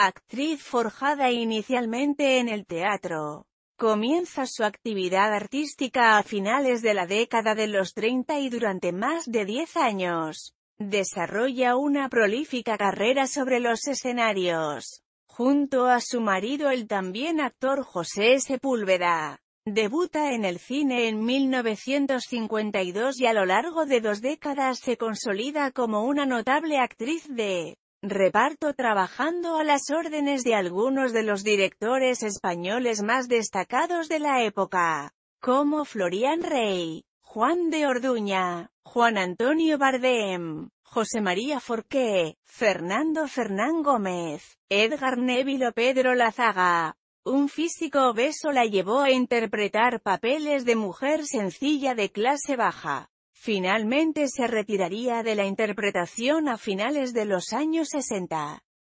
Actriz forjada inicialmente en el teatro. Comienza su actividad artística a finales de la década de los 30 y durante más de 10 años. Desarrolla una prolífica carrera sobre los escenarios. Junto a su marido el también actor José Sepúlveda. Debuta en el cine en 1952 y a lo largo de dos décadas se consolida como una notable actriz de reparto trabajando a las órdenes de algunos de los directores españoles más destacados de la época, como Florian Rey, Juan de Orduña, Juan Antonio Bardem, José María Forqué, Fernando Fernán Gómez, Edgar Neville o Pedro Lazaga. Un físico obeso la llevó a interpretar papeles de mujer sencilla de clase baja. Finalmente se retiraría de la interpretación a finales de los años 60.